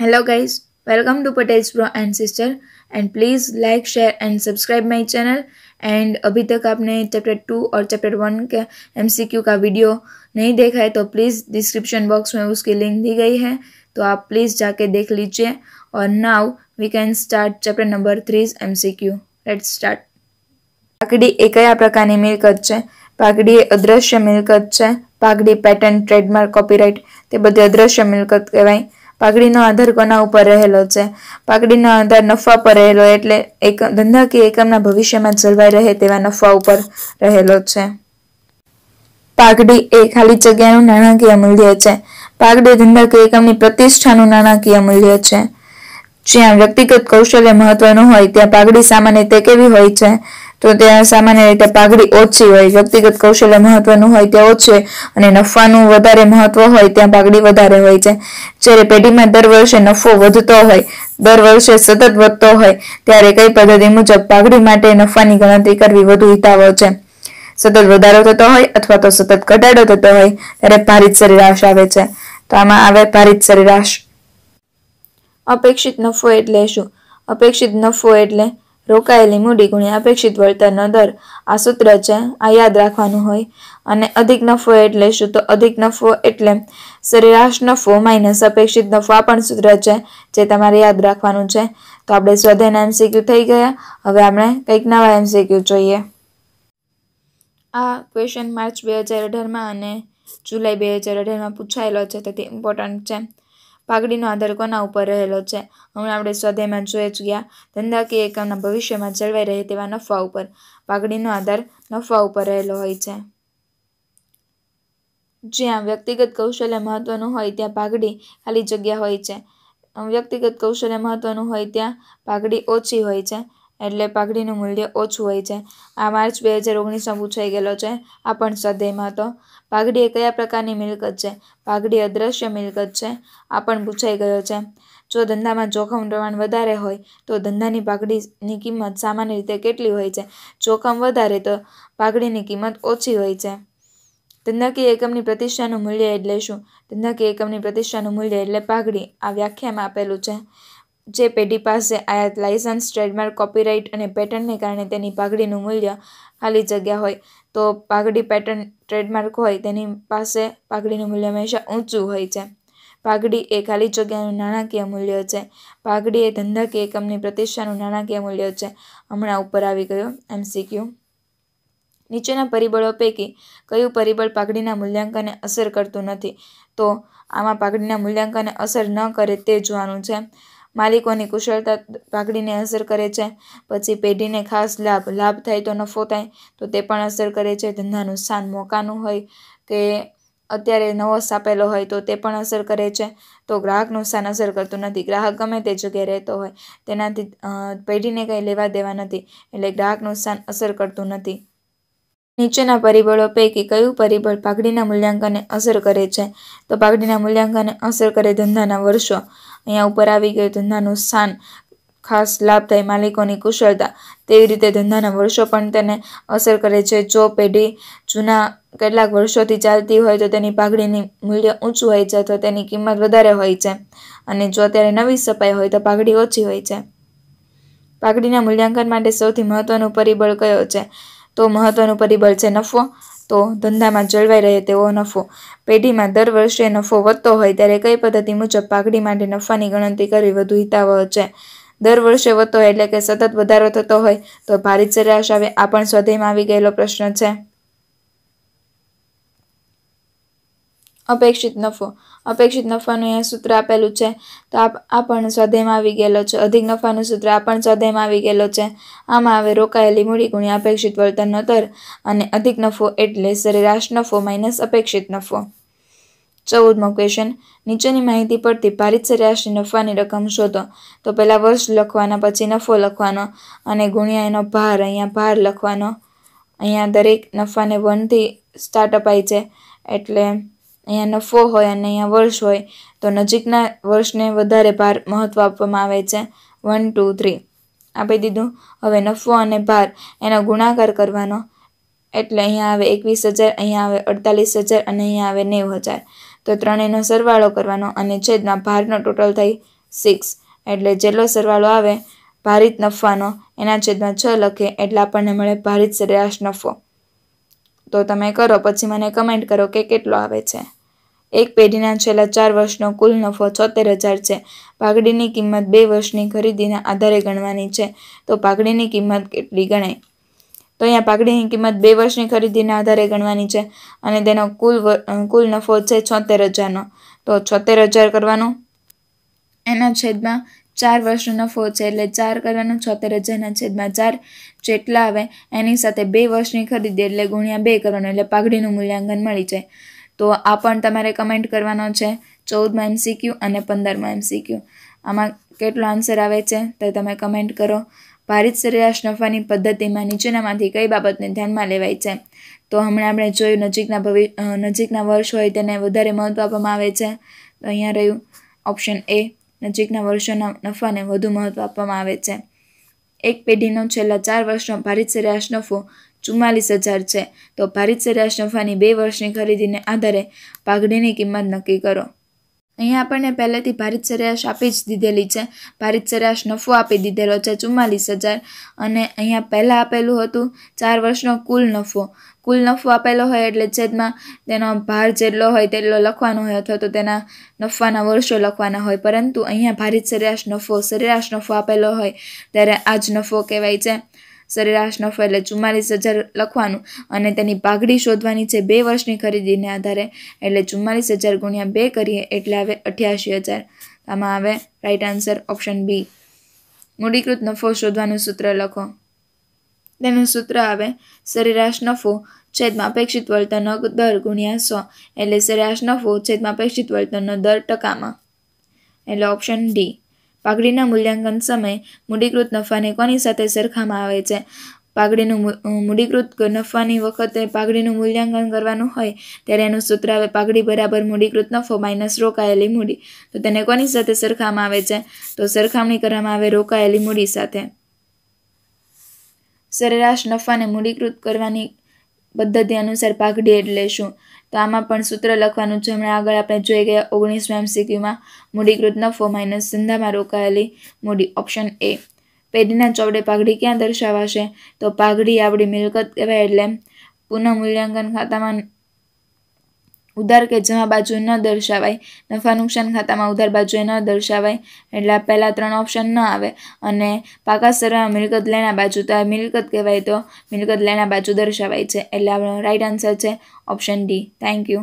hello guys welcome to Patel's bro and sister and please like share and subscribe my channel and अभी तक आपने chapter two और chapter one के M C Q का video नहीं देखा है तो प्लीज़ डिस्क्रिप्शन बॉक्स में उसकी लिंक दी गई है तो आप प्लीज़ जाके देख लीजिए और now we can start chapter number three is M C Q let start पाकड़ी एक कया प्रकार की मिलकत है पाकड़ी अदृश्य मिलकत है पाकड़ी पेटर्न ट्रेडमार्क कॉपीराइट तो बदी अदृश्य मिलकत कहवाई પાકડીનો આધાર કોના ઉપર રહેલો છે પાકડીનો આધાર નફા પર રહેલો એટલે એક ધંધાકીય એકમના ભવિષ્યમાં જળવાઈ રહે તેવા નફા ઉપર રહેલો છે પાકડી એ ખાલી જગ્યાનું નાણાકીય મૂલ્ય છે પાઘડી પાકડી ધંધાકીય એકમની પ્રતિષ્ઠાનું નાણાકીય મૂલ્ય છે જ્યાં વ્યક્તિગત કૌશલ્ય મહત્વનું હોય ત્યાં પાઘડી સામાન્ય તે કેવી હોય છે તો ત્યાં સામાન્ય રીતે પાઘડી ઓછી હોય વ્યક્તિગત કૌશલ્ય મહત્વનું હોય ત્યાં હોય અને નફાનું વધારે મહત્વ હોય ત્યાં પાઘડી વધારે હોય છે જ્યારે પેઢીમાં દર વર્ષે નફો વધતો હોય દર વર્ષે સતત વધતો હોય ત્યારે કઈ પદ્ધતિ મુજબ પાઘડી માટે નફાની ગણતરી કરવી વધુ હિતાવહ છે સતત વધારો થતો હોય અથવા તો સતત ઘટાડો થતો હોય ત્યારે ભારિત સરેરાશ આવે છે તો આમાં આવે ભારિત સરેરાશ અપેક્ષિત નફો એટલે શું અપેક્ષિત નફો એટલે રોકાયેલી મૂડી ગુણ્યા અપેક્ષિત વળતરનો દર આ સૂત્ર છે આ યાદ રાખવાનું હોય અને અધિક નફો એટલે શું તો અધિક નફો એટલે સરેરાશ નફો માઇનસ અપેક્ષિત નફો આ પણ સૂત્ર છે જે તમારે યાદ રાખવાનું છે તો આપણે સ્વાધ્યાયના એમસીક્યુ થઈ ગયા હવે આપણે કંઈક નવા એમસીક્યુ જોઈએ આ ક્વેશ્ચન માર્ચ બે હજાર અઢારમાં અને જુલાઈ બે હજાર અઢારમાં પૂછાયેલો છે તેથી ઇમ્પોર્ટન્ટ છે પાઘડીનો આધાર કોના ઉપર રહેલો છે હમણાં આપણે સ્વાધ્યાયમાં જોઈ જ ગયા ધંધાકીય એકમના ભવિષ્યમાં જળવાઈ રહે તેવા નફા ઉપર પાઘડીનો આધાર નફા ઉપર રહેલો હોય છે જ્યાં વ્યક્તિગત કૌશલ્ય મહત્વનું હોય ત્યાં પાઘડી ખાલી જગ્યા હોય છે વ્યક્તિગત કૌશલ્ય મહત્વનું હોય ત્યાં પાઘડી ઓછી હોય છે એટલે પાઘડીનું મૂલ્ય ઓછું હોય છે આ માર્ચ બે હજાર ઓગણીસમાં પૂછાઈ ગયેલો છે આ પણ સ્વાધ્યાયમાં તો પાઘડી એ કયા પ્રકારની મિલકત છે પાઘડી અદ્રશ્ય મિલકત છે આ પણ પૂછાઈ ગયો છે જો ધંધામાં જોખમ પ્રમાણ વધારે હોય તો ધંધાની પાઘડીની કિંમત સામાન્ય રીતે કેટલી હોય છે જોખમ વધારે તો પાઘડીની કિંમત ઓછી હોય છે ધંધાકીય એકમની પ્રતિષ્ઠાનું મૂલ્ય એટલે શું ધંધાકીય એકમની પ્રતિષ્ઠાનું મૂલ્ય એટલે પાઘડી આ વ્યાખ્યામાં આપેલું છે જે પેઢી પાસે આયાત લાયસન્સ ટ્રેડમાર્ક કોપીરાઇટ અને પેટર્નને કારણે તેની પાઘડીનું મૂલ્ય ખાલી જગ્યા હોય તો પાઘડી પેટર્ન ટ્રેડમાર્ક હોય તેની પાસે પાઘડીનું મૂલ્ય હંમેશા ઊંચું હોય છે પાઘડી એ ખાલી જગ્યાનું નાણાકીય મૂલ્ય છે પાઘડી એ ધંધાકીય એકમની પ્રતિષ્ઠાનું નાણાકીય મૂલ્ય છે હમણાં ઉપર આવી ગયો શીખ્યું નીચેના પરિબળો પૈકી કયું પરિબળ પાઘડીના મૂલ્યાંકનને અસર કરતું નથી તો આમાં પાઘડીના મૂલ્યાંકનને અસર ન કરે તે જોવાનું છે માલિકોની કુશળતા પાકડીને અસર કરે છે પછી પેઢીને ખાસ લાભ લાભ થાય તો નફો થાય તો તે પણ અસર કરે છે ધંધાનું સ્થાન મોકાનું હોય કે અત્યારે નવો સ્થાપેલો હોય તો તે પણ અસર કરે છે તો ગ્રાહકનું સ્થાન અસર કરતું નથી ગ્રાહક ગમે તે જગ્યાએ રહેતો હોય તેનાથી પેઢીને કંઈ લેવા દેવા નથી એટલે ગ્રાહકનું સ્થાન અસર કરતું નથી નીચેના પરિબળો પૈકી કયું પરિબળ પાઘડીના મૂલ્યાંકનને અસર કરે છે તો પાઘડીના મૂલ્યાંકનને અસર કરે ધંધાના વર્ષો અહીંયા ઉપર આવી ગયો ધંધાનું સ્થાન ખાસ લાભદાયી માલિકોની કુશળતા તેવી રીતે ધંધાના વર્ષો પણ તેને અસર કરે છે જો પેઢી જૂના કેટલાક વર્ષોથી ચાલતી હોય તો તેની પાઘડીની મૂલ્ય ઊંચું હોય છે અથવા તેની કિંમત વધારે હોય છે અને જો અત્યારે નવી સપાઈ હોય તો પાઘડી ઓછી હોય છે પાઘડીના મૂલ્યાંકન માટે સૌથી મહત્વનું પરિબળ કયો છે તો મહત્ત્વનું પરિબળ છે નફો તો ધંધામાં જળવાઈ રહે તેવો નફો પેઢીમાં દર વર્ષે નફો વધતો હોય ત્યારે કઈ પદ્ધતિ મુજબ પાઘડી માટે નફાની ગણતરી કરવી વધુ હિતાવહ છે દર વર્ષે વધતો એટલે કે સતત વધારો થતો હોય તો ભારિત સરેરાશ આવે આ પણ સ્વાધ્યાયમાં આવી ગયેલો પ્રશ્ન છે અપેક્ષિત નફો અપેક્ષિત નફાનું અહીંયા સૂત્ર આપેલું છે તો આ પણ સ્વાધ્યાયમાં આવી ગયેલો છે અધિક નફાનું સૂત્ર આ પણ સ્વાધ્યાયમાં આવી ગયેલો છે આમાં હવે રોકાયેલી મૂડી ગુણ્યા અપેક્ષિત વળતરનો દર અને અધિક નફો એટલે સરેરાશ નફો માઇનસ અપેક્ષિત નફો ચૌદમો ક્વેશ્ચન નીચેની માહિતી પરથી ભારિત સરેરાશની નફાની રકમ શોધો તો પહેલાં વર્ષ લખવાના પછી નફો લખવાનો અને ગુણ્યા એનો ભાર અહીંયા ભાર લખવાનો અહીંયા દરેક નફાને વનથી સ્ટાર્ટ અપાય છે એટલે અહીંયા નફો હોય અને અહીંયા વર્ષ હોય તો નજીકના વર્ષને વધારે ભાર મહત્ત્વ આપવામાં આવે છે વન ટુ થ્રી આપી દીધું હવે નફો અને ભાર એનો ગુણાકાર કરવાનો એટલે અહીંયા આવે એકવીસ હજાર અહીંયા આવે અડતાલીસ હજાર અને અહીંયા આવે નેવું હજાર તો ત્રણેયનો સરવાળો કરવાનો અને છેદમાં ભારનો ટોટલ થાય સિક્સ એટલે જેટલો સરવાળો આવે ભારિત નફાનો એના છેદમાં છ લખે એટલે આપણને મળે ભારિત સરેરાશ નફો તો તમે કરો પછી મને કમેન્ટ કરો કે કેટલો આવે છે એક પેઢીના છેલ્લા ચાર વર્ષનો કુલ નફો છોતેર હજાર છે પાઘડીની કિંમત બે વર્ષની ખરીદીના આધારે ગણવાની છે તો પાઘડીની કિંમત કેટલી ગણાય તો અહીંયા પાઘડીની કિંમત બે વર્ષની ખરીદીના આધારે ગણવાની છે અને તેનો કુલ કુલ નફો છે છોતેર હજારનો તો છોતેર હજાર કરવાનો એના છેદમાં ચાર વર્ષનો નફો છે એટલે ચાર કરવાનું છોતેર હજારના છેદમાં ચાર જેટલા આવે એની સાથે બે વર્ષની ખરીદી એટલે ગુણ્યા બે કરવાનું એટલે પાઘડીનું મૂલ્યાંકન મળી જાય તો આ પણ તમારે કમેન્ટ કરવાનો છે ચૌદમાં એમસીક્યુ અને પંદરમાં એમસીક્યુ આમાં કેટલો આન્સર આવે છે તે તમે કમેન્ટ કરો ભારત સરેરાશ નફાની પદ્ધતિમાં નીચેનામાંથી કઈ બાબતને ધ્યાનમાં લેવાય છે તો હમણાં આપણે જોયું નજીકના ભવિ નજીકના વર્ષ હોય તેને વધારે મહત્ત્વ આપવામાં આવે છે તો અહીંયા રહ્યું ઓપ્શન એ નજીકના વર્ષોના નફાને વધુ મહત્ત્વ આપવામાં આવે છે એક પેઢીનો છેલ્લા ચાર વર્ષનો ભારત સરેરાશ નફો ચુમ્માલીસ હજાર છે તો ભારત સરેરાશ નફાની બે વર્ષની ખરીદીને આધારે પાઘડીની કિંમત નક્કી કરો અહીંયા આપણને પહેલેથી ભારત સરેરાશ આપી જ દીધેલી છે ભારત સરેરાશ નફો આપી દીધેલો છે ચુમ્માલીસ હજાર અને અહીંયા પહેલાં આપેલું હતું ચાર વર્ષનો કુલ નફો કુલ નફો આપેલો હોય એટલે છેદમાં તેનો ભાર જેટલો હોય તેટલો લખવાનો હોય અથવા તો તેના નફાના વર્ષો લખવાના હોય પરંતુ અહીંયા ભારત સરેરાશ નફો સરેરાશ નફો આપેલો હોય ત્યારે આ જ નફો કહેવાય છે સરેરાશ નફો એટલે ચુમ્માલીસ હજાર લખવાનું અને તેની પાઘડી શોધવાની છે બે વર્ષની ખરીદીને આધારે એટલે ચુમ્માલીસ હજાર ગુણ્યા બે કરીએ એટલે આવે અઠ્યાસી હજાર આમાં આવે રાઈટ આન્સર ઓપ્શન બી મૂડીકૃત નફો શોધવાનું સૂત્ર લખો તેનું સૂત્ર આવે સરેરાશ નફો છેદમાં અપેક્ષિત વળતરનો દર ગુણ્યા સો એટલે સરેરાશ નફો છેદમાં અપેક્ષિત વળતરનો દર ટકામાં એટલે ઓપ્શન ડી પાઘડીના મૂલ્યાંકન સમયે મૂડીકૃત નફાને કોની સાથે સરખામાં આવે છે પાઘડીનું મૂડીકૃત નફાની વખતે પાઘડીનું મૂલ્યાંકન કરવાનું હોય ત્યારે એનું સૂત્ર આવે પાઘડી બરાબર મૂડીકૃત નફો માઇનસ રોકાયેલી મૂડી તો તેને કોની સાથે સરખામાં આવે છે તો સરખામણી કરવામાં આવે રોકાયેલી મૂડી સાથે સરેરાશ નફાને મૂડીકૃત કરવાની પદ્ધતિ અનુસાર પાઘડી એટલે શું તો આમાં પણ સૂત્ર લખવાનું છે આગળ આપણે જોઈ ગયા ઓગણીસમાં એમસીક્યુમાં મૂડીકૃત નફો માઇનસ ધંધામાં રોકાયેલી મૂડી ઓપ્શન એ પેઢીના ચોવડે પાઘડી ક્યાં દર્શાવાશે તો પાઘડી આપણી મિલકત કહેવાય એટલે પુનઃ મૂલ્યાંકન ખાતામાં ઉધાર કે જમા બાજુ ન દર્શાવાય નફા નુકસાન ખાતામાં ઉધાર બાજુએ ન દર્શાવાય એટલે પહેલાં ત્રણ ઓપ્શન ન આવે અને પાકા સરવાળા મિલકત લેણા બાજુ તો મિલકત કહેવાય તો મિલકત લેણા બાજુ દર્શાવાય છે એટલે આપણો રાઈટ આન્સર છે ઓપ્શન ડી થેન્ક યુ